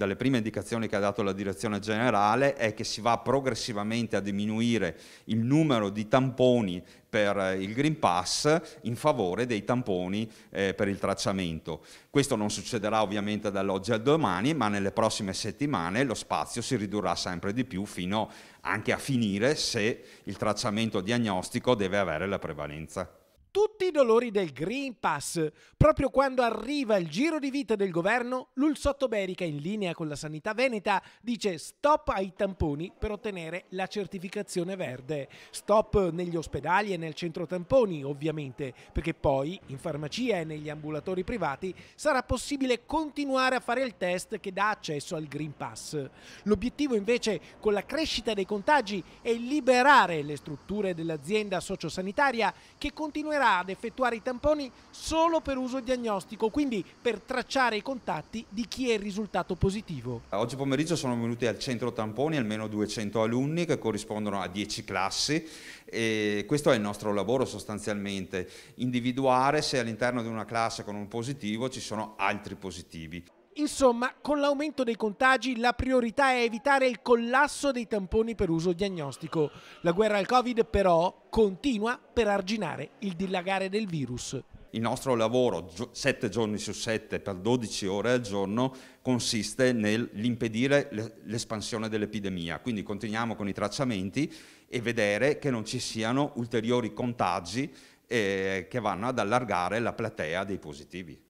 dalle prime indicazioni che ha dato la direzione generale è che si va progressivamente a diminuire il numero di tamponi per eh, il Green Pass in favore dei tamponi eh, per il tracciamento. Questo non succederà ovviamente dall'oggi al domani, ma nelle prossime settimane lo spazio si ridurrà sempre di più fino anche a finire se il tracciamento diagnostico deve avere la prevalenza tutti i dolori del Green Pass. Proprio quando arriva il giro di vita del governo, l'Ulsotto Berica, in linea con la sanità veneta, dice stop ai tamponi per ottenere la certificazione verde. Stop negli ospedali e nel centro tamponi, ovviamente, perché poi in farmacia e negli ambulatori privati sarà possibile continuare a fare il test che dà accesso al Green Pass. L'obiettivo invece con la crescita dei contagi è liberare le strutture dell'azienda sociosanitaria che continuerà tornerà ad effettuare i tamponi solo per uso diagnostico, quindi per tracciare i contatti di chi è risultato positivo. Oggi pomeriggio sono venuti al centro tamponi almeno 200 alunni che corrispondono a 10 classi e questo è il nostro lavoro sostanzialmente, individuare se all'interno di una classe con un positivo ci sono altri positivi. Insomma, con l'aumento dei contagi la priorità è evitare il collasso dei tamponi per uso diagnostico. La guerra al Covid però continua per arginare il dilagare del virus. Il nostro lavoro, 7 giorni su 7 per 12 ore al giorno, consiste nell'impedire l'espansione dell'epidemia. Quindi continuiamo con i tracciamenti e vedere che non ci siano ulteriori contagi eh, che vanno ad allargare la platea dei positivi.